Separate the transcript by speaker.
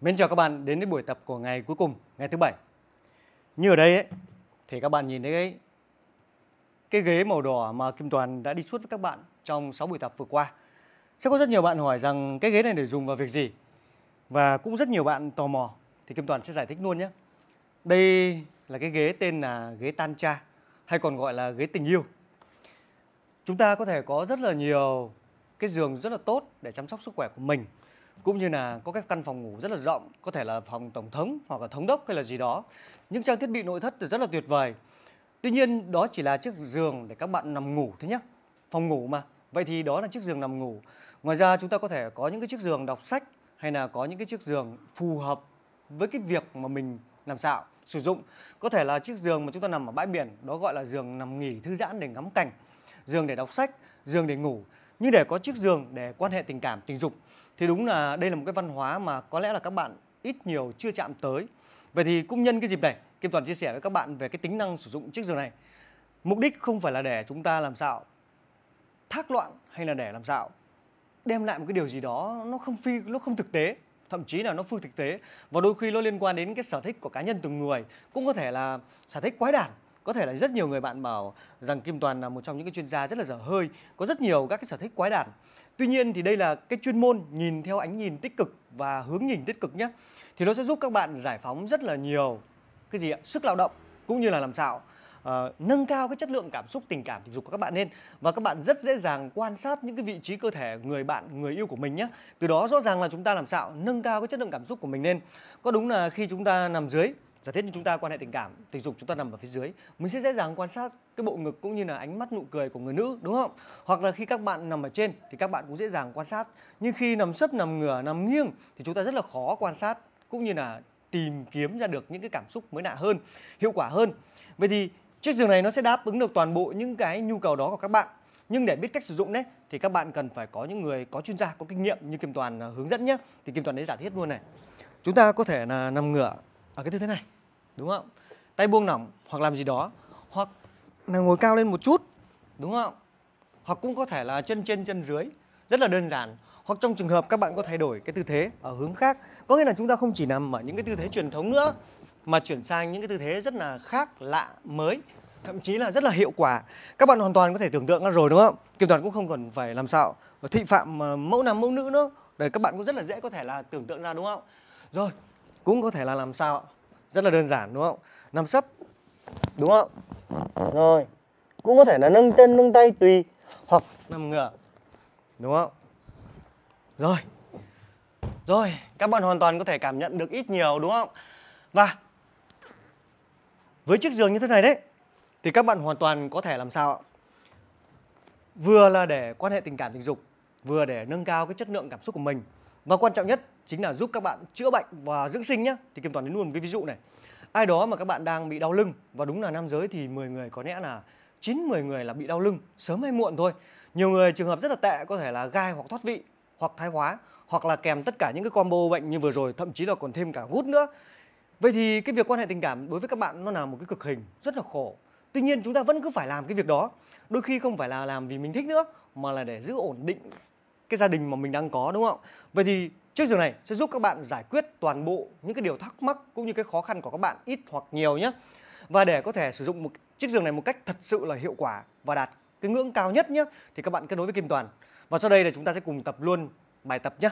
Speaker 1: Mến chào các bạn đến với buổi tập của ngày cuối cùng, ngày thứ bảy. Như ở đây ấy, thì các bạn nhìn thấy cái, cái ghế màu đỏ mà Kim Toàn đã đi suốt với các bạn trong 6 buổi tập vừa qua. Sẽ có rất nhiều bạn hỏi rằng cái ghế này để dùng vào việc gì. Và cũng rất nhiều bạn tò mò thì Kim Toàn sẽ giải thích luôn nhé. Đây là cái ghế tên là ghế tan cha hay còn gọi là ghế tình yêu. Chúng ta có thể có rất là nhiều cái giường rất là tốt để chăm sóc sức khỏe của mình cũng như là có các căn phòng ngủ rất là rộng có thể là phòng tổng thống hoặc là thống đốc hay là gì đó những trang thiết bị nội thất thì rất là tuyệt vời tuy nhiên đó chỉ là chiếc giường để các bạn nằm ngủ thế nhé phòng ngủ mà vậy thì đó là chiếc giường nằm ngủ ngoài ra chúng ta có thể có những cái chiếc giường đọc sách hay là có những cái chiếc giường phù hợp với cái việc mà mình làm sao sử dụng có thể là chiếc giường mà chúng ta nằm ở bãi biển đó gọi là giường nằm nghỉ thư giãn để ngắm cảnh giường để đọc sách giường để ngủ nhưng để có chiếc giường để quan hệ tình cảm tình dục thì đúng là đây là một cái văn hóa mà có lẽ là các bạn ít nhiều chưa chạm tới vậy thì cũng nhân cái dịp này kim toàn chia sẻ với các bạn về cái tính năng sử dụng chiếc giường này mục đích không phải là để chúng ta làm sao thác loạn hay là để làm sao đem lại một cái điều gì đó nó không phi nó không thực tế thậm chí là nó phi thực tế và đôi khi nó liên quan đến cái sở thích của cá nhân từng người cũng có thể là sở thích quái đản có thể là rất nhiều người bạn bảo rằng Kim Toàn là một trong những cái chuyên gia rất là dở hơi có rất nhiều các cái sở thích quái đản tuy nhiên thì đây là cái chuyên môn nhìn theo ánh nhìn tích cực và hướng nhìn tích cực nhé thì nó sẽ giúp các bạn giải phóng rất là nhiều cái gì ạ sức lao động cũng như là làm sao uh, nâng cao cái chất lượng cảm xúc tình cảm tình dục của các bạn lên và các bạn rất dễ dàng quan sát những cái vị trí cơ thể người bạn người yêu của mình nhé từ đó rõ ràng là chúng ta làm sao nâng cao cái chất lượng cảm xúc của mình lên có đúng là khi chúng ta nằm dưới giả thiết như chúng ta quan hệ tình cảm tình dục chúng ta nằm ở phía dưới mình sẽ dễ dàng quan sát cái bộ ngực cũng như là ánh mắt nụ cười của người nữ đúng không hoặc là khi các bạn nằm ở trên thì các bạn cũng dễ dàng quan sát nhưng khi nằm sấp nằm ngửa nằm nghiêng thì chúng ta rất là khó quan sát cũng như là tìm kiếm ra được những cái cảm xúc mới lạ hơn hiệu quả hơn vậy thì chiếc giường này nó sẽ đáp ứng được toàn bộ những cái nhu cầu đó của các bạn nhưng để biết cách sử dụng đấy thì các bạn cần phải có những người có chuyên gia có kinh nghiệm như kim toàn à, hướng dẫn nhé thì kim toàn đấy giả thiết luôn này chúng ta có thể là nằm ngửa ở cái tư thế này đúng không tay buông lỏng hoặc làm gì đó hoặc là ngồi cao lên một chút đúng không hoặc cũng có thể là chân trên chân dưới rất là đơn giản hoặc trong trường hợp các bạn có thay đổi cái tư thế ở hướng khác có nghĩa là chúng ta không chỉ nằm ở những cái tư thế truyền thống nữa mà chuyển sang những cái tư thế rất là khác lạ mới thậm chí là rất là hiệu quả các bạn hoàn toàn có thể tưởng tượng ra rồi đúng không kim toàn cũng không cần phải làm sao thị phạm mẫu nam mẫu nữ nữa để các bạn cũng rất là dễ có thể là tưởng tượng ra đúng không rồi cũng có thể là làm sao rất là đơn giản đúng không nằm sấp đúng không rồi cũng có thể là nâng chân nâng tay tùy hoặc nằm ngửa đúng không rồi rồi các bạn hoàn toàn có thể cảm nhận được ít nhiều đúng không và với chiếc giường như thế này đấy thì các bạn hoàn toàn có thể làm sao vừa là để quan hệ tình cảm tình dục vừa để nâng cao cái chất lượng cảm xúc của mình và quan trọng nhất chính là giúp các bạn chữa bệnh và dưỡng sinh nhé thì kiểm Toàn đến luôn một cái ví dụ này ai đó mà các bạn đang bị đau lưng và đúng là nam giới thì 10 người có lẽ là 9 10 người là bị đau lưng sớm hay muộn thôi. Nhiều người trường hợp rất là tệ có thể là gai hoặc thoát vị hoặc thái hóa hoặc là kèm tất cả những cái combo bệnh như vừa rồi thậm chí là còn thêm cả gút nữa. Vậy thì cái việc quan hệ tình cảm đối với các bạn nó là một cái cực hình rất là khổ. Tuy nhiên chúng ta vẫn cứ phải làm cái việc đó. Đôi khi không phải là làm vì mình thích nữa mà là để giữ ổn định cái gia đình mà mình đang có đúng không vậy thì chiếc giường này sẽ giúp các bạn giải quyết toàn bộ những cái điều thắc mắc cũng như cái khó khăn của các bạn ít hoặc nhiều nhé và để có thể sử dụng một chiếc giường này một cách thật sự là hiệu quả và đạt cái ngưỡng cao nhất nhé thì các bạn kết nối với Kim Toàn và sau đây là chúng ta sẽ cùng tập luôn bài tập nhé